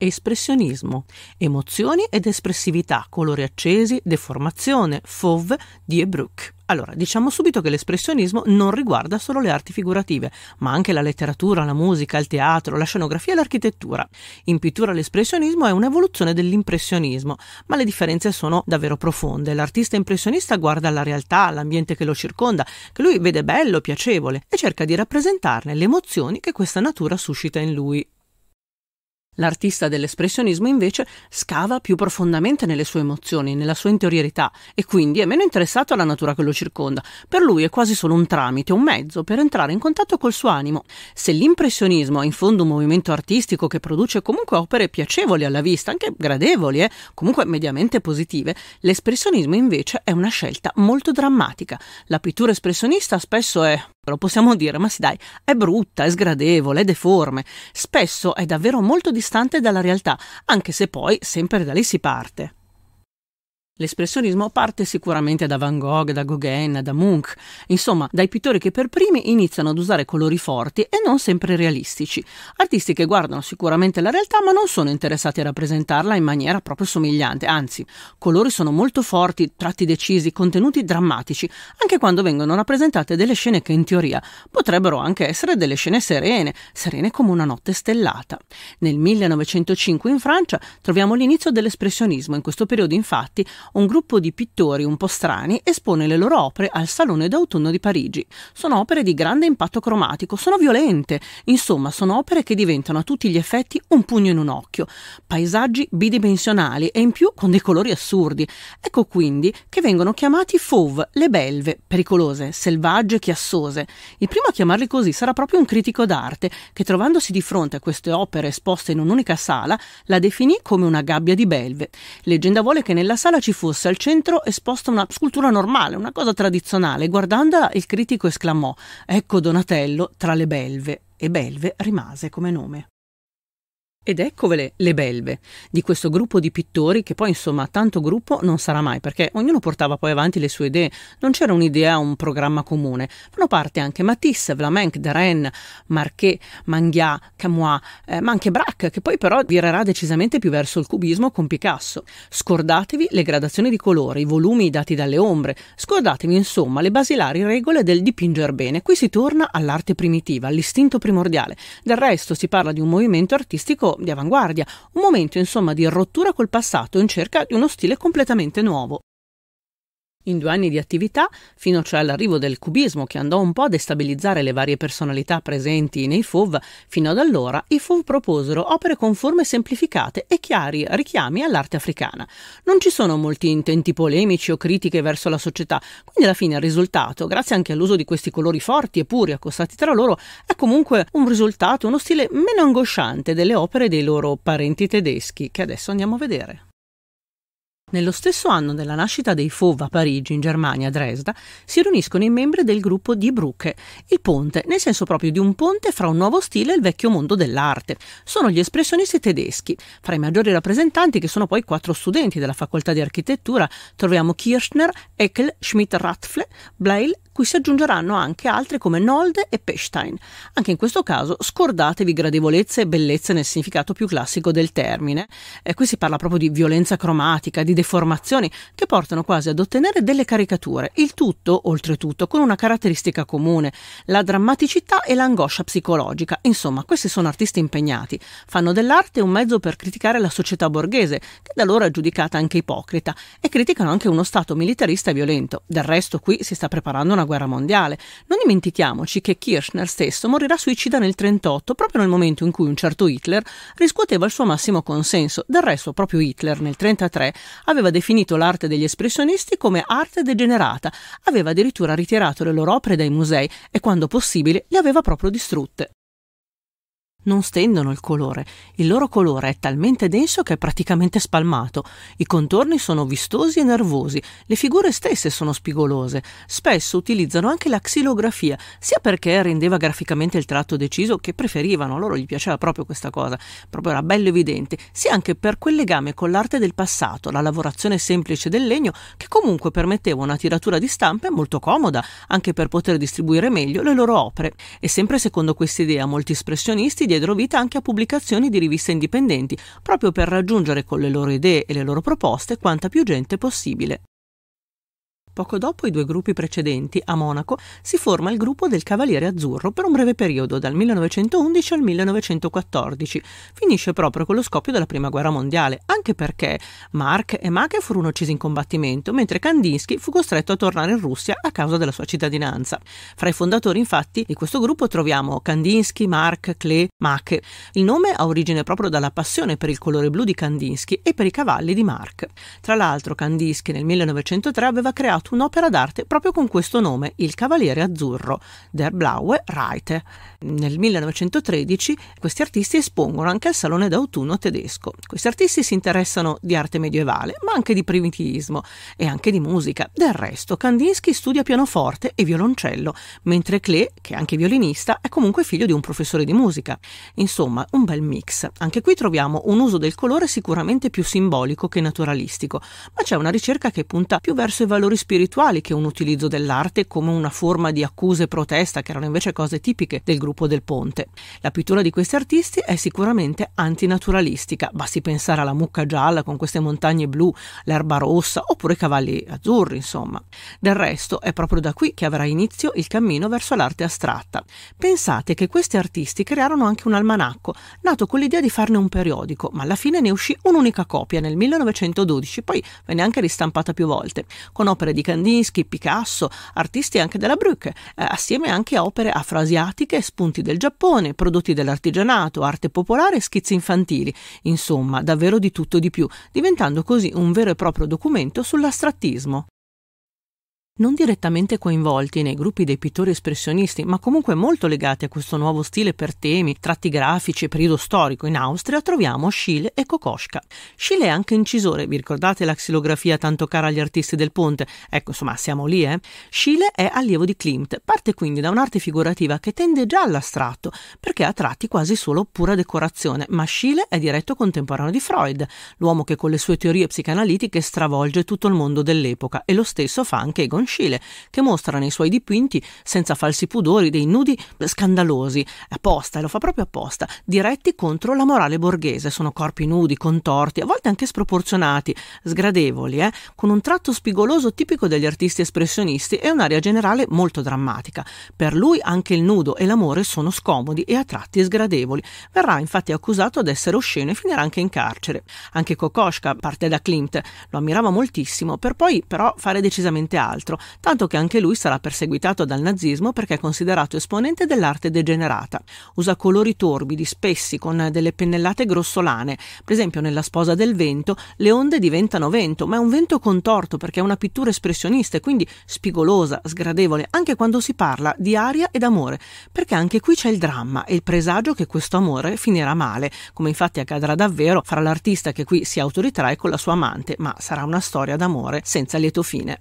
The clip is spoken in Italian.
espressionismo, emozioni ed espressività, colori accesi, deformazione, fauve, die Brücke. Allora, diciamo subito che l'espressionismo non riguarda solo le arti figurative, ma anche la letteratura, la musica, il teatro, la scenografia e l'architettura. In pittura l'espressionismo è un'evoluzione dell'impressionismo, ma le differenze sono davvero profonde. L'artista impressionista guarda la realtà, l'ambiente che lo circonda, che lui vede bello, piacevole, e cerca di rappresentarne le emozioni che questa natura suscita in lui. L'artista dell'espressionismo invece scava più profondamente nelle sue emozioni, nella sua interiorità e quindi è meno interessato alla natura che lo circonda. Per lui è quasi solo un tramite, un mezzo per entrare in contatto col suo animo. Se l'impressionismo è in fondo un movimento artistico che produce comunque opere piacevoli alla vista, anche gradevoli, eh? comunque mediamente positive, l'espressionismo invece è una scelta molto drammatica. La pittura espressionista spesso è lo possiamo dire, ma sì dai, è brutta, è sgradevole, è deforme. Spesso è davvero molto distante distante dalla realtà, anche se poi sempre da lì si parte. L'espressionismo parte sicuramente da Van Gogh, da Gauguin, da Munch, insomma dai pittori che per primi iniziano ad usare colori forti e non sempre realistici, artisti che guardano sicuramente la realtà ma non sono interessati a rappresentarla in maniera proprio somigliante, anzi colori sono molto forti, tratti decisi, contenuti drammatici, anche quando vengono rappresentate delle scene che in teoria potrebbero anche essere delle scene serene, serene come una notte stellata. Nel 1905 in Francia troviamo l'inizio dell'espressionismo, in questo periodo infatti un gruppo di pittori un po' strani espone le loro opere al Salone d'autunno di Parigi. Sono opere di grande impatto cromatico, sono violente, insomma sono opere che diventano a tutti gli effetti un pugno in un occhio, paesaggi bidimensionali e in più con dei colori assurdi. Ecco quindi che vengono chiamati fauve, le belve, pericolose, selvagge, chiassose. Il primo a chiamarli così sarà proprio un critico d'arte che trovandosi di fronte a queste opere esposte in un'unica sala la definì come una gabbia di belve. Leggenda vuole che nella sala ci fosse al centro esposta una scultura normale, una cosa tradizionale. Guardandola il critico esclamò Ecco Donatello tra le belve e belve rimase come nome. Ed eccovele le belve di questo gruppo di pittori che poi insomma tanto gruppo non sarà mai perché ognuno portava poi avanti le sue idee, non c'era un'idea, un programma comune. Fanno parte anche Matisse, Vlamenck, Daren, Marquet, Mangia, Camus, eh, ma anche Braque che poi però virerà decisamente più verso il cubismo con Picasso. Scordatevi le gradazioni di colore, i volumi dati dalle ombre, scordatevi insomma le basilari regole del dipingere bene. Qui si torna all'arte primitiva, all'istinto primordiale. Del resto si parla di un movimento artistico tecnico di avanguardia, un momento insomma di rottura col passato in cerca di uno stile completamente nuovo in due anni di attività, fino cioè all'arrivo del cubismo che andò un po' a destabilizzare le varie personalità presenti nei FUV, fino ad allora i FUV proposero opere con forme semplificate e chiari richiami all'arte africana. Non ci sono molti intenti polemici o critiche verso la società, quindi alla fine il risultato, grazie anche all'uso di questi colori forti e puri accostati tra loro, è comunque un risultato, uno stile meno angosciante delle opere dei loro parenti tedeschi, che adesso andiamo a vedere. Nello stesso anno della nascita dei FOV a Parigi, in Germania, a Dresda, si riuniscono i membri del gruppo Die Brucke, il ponte, nel senso proprio di un ponte fra un nuovo stile e il vecchio mondo dell'arte. Sono gli espressionisti tedeschi. Fra i maggiori rappresentanti, che sono poi quattro studenti della facoltà di architettura, troviamo Kirchner, Eckel, Schmidt-Rattfle, Bleil, cui si aggiungeranno anche altre come Nolde e Pechstein. Anche in questo caso scordatevi gradevolezze e bellezze nel significato più classico del termine. Eh, qui si parla proprio di violenza cromatica, di deformazioni che portano quasi ad ottenere delle caricature, il tutto, oltretutto, con una caratteristica comune, la drammaticità e l'angoscia psicologica. Insomma, questi sono artisti impegnati, fanno dell'arte un mezzo per criticare la società borghese, che da loro è giudicata anche ipocrita, e criticano anche uno Stato militarista e violento. Del resto qui si sta preparando una guerra mondiale. Non dimentichiamoci che Kirchner stesso morirà suicida nel 1938, proprio nel momento in cui un certo Hitler riscuoteva il suo massimo consenso. Del resto, proprio Hitler nel 1933 aveva definito l'arte degli espressionisti come arte degenerata, aveva addirittura ritirato le loro opere dai musei e, quando possibile, le aveva proprio distrutte non stendono il colore, il loro colore è talmente denso che è praticamente spalmato, i contorni sono vistosi e nervosi, le figure stesse sono spigolose, spesso utilizzano anche la xilografia, sia perché rendeva graficamente il tratto deciso che preferivano, a loro gli piaceva proprio questa cosa, proprio era bello evidente, sia anche per quel legame con l'arte del passato, la lavorazione semplice del legno che comunque permetteva una tiratura di stampe molto comoda, anche per poter distribuire meglio le loro opere. E sempre secondo questa idea molti espressionisti diedero diedero vita anche a pubblicazioni di riviste indipendenti, proprio per raggiungere con le loro idee e le loro proposte quanta più gente possibile. Poco dopo i due gruppi precedenti, a Monaco, si forma il gruppo del Cavaliere Azzurro per un breve periodo, dal 1911 al 1914. Finisce proprio con lo scoppio della Prima Guerra Mondiale, anche perché Mark e Mache furono uccisi in combattimento, mentre Kandinsky fu costretto a tornare in Russia a causa della sua cittadinanza. Fra i fondatori, infatti, di questo gruppo troviamo Kandinsky, Mark, Klee, Mache. Il nome ha origine proprio dalla passione per il colore blu di Kandinsky e per i cavalli di Mark. Tra l'altro, Kandinsky nel 1903 aveva creato realizzato un'opera d'arte proprio con questo nome, Il Cavaliere Azzurro, Der Blaue Reiter. Nel 1913 questi artisti espongono anche al Salone d'autunno tedesco. Questi artisti si interessano di arte medievale, ma anche di primitivismo e anche di musica. Del resto, Kandinsky studia pianoforte e violoncello, mentre Klee, che è anche violinista, è comunque figlio di un professore di musica. Insomma, un bel mix. Anche qui troviamo un uso del colore sicuramente più simbolico che naturalistico, ma c'è una ricerca che punta più verso i valori spirituali spirituali che un utilizzo dell'arte come una forma di accuse e protesta, che erano invece cose tipiche del gruppo del Ponte. La pittura di questi artisti è sicuramente antinaturalistica, basti pensare alla mucca gialla con queste montagne blu, l'erba rossa oppure i cavalli azzurri, insomma. Del resto è proprio da qui che avrà inizio il cammino verso l'arte astratta. Pensate che questi artisti crearono anche un almanacco, nato con l'idea di farne un periodico, ma alla fine ne uscì un'unica copia nel 1912, poi venne anche ristampata più volte, con opere di Kandinsky, Picasso, artisti anche della Brücke, eh, assieme anche a opere afroasiatiche, spunti del Giappone, prodotti dell'artigianato, arte popolare schizzi infantili, insomma davvero di tutto di più, diventando così un vero e proprio documento sull'astrattismo non direttamente coinvolti nei gruppi dei pittori espressionisti, ma comunque molto legati a questo nuovo stile per temi, tratti grafici e periodo storico in Austria, troviamo Schiele e Kokoschka. Schiele è anche incisore, vi ricordate la xilografia tanto cara agli artisti del ponte? Ecco, insomma, siamo lì, eh? Schiele è allievo di Klimt, parte quindi da un'arte figurativa che tende già all'astratto, perché ha tratti quasi solo pura decorazione, ma Schiele è diretto contemporaneo di Freud, l'uomo che con le sue teorie psicanalitiche stravolge tutto il mondo dell'epoca, e lo stesso fa anche Egon manscile, che mostra nei suoi dipinti, senza falsi pudori, dei nudi scandalosi, apposta, e lo fa proprio apposta, diretti contro la morale borghese. Sono corpi nudi, contorti, a volte anche sproporzionati, sgradevoli, eh? con un tratto spigoloso tipico degli artisti espressionisti e un'aria generale molto drammatica. Per lui anche il nudo e l'amore sono scomodi e a tratti sgradevoli. Verrà infatti accusato ad essere osceno e finirà anche in carcere. Anche Kokoschka parte da Klimt, lo ammirava moltissimo, per poi però fare decisamente altro tanto che anche lui sarà perseguitato dal nazismo perché è considerato esponente dell'arte degenerata. Usa colori torbidi, spessi, con delle pennellate grossolane. Per esempio nella Sposa del vento le onde diventano vento, ma è un vento contorto perché è una pittura espressionista e quindi spigolosa, sgradevole, anche quando si parla di aria ed amore, perché anche qui c'è il dramma e il presagio che questo amore finirà male, come infatti accadrà davvero fra l'artista che qui si autoritrae con la sua amante, ma sarà una storia d'amore senza lieto fine.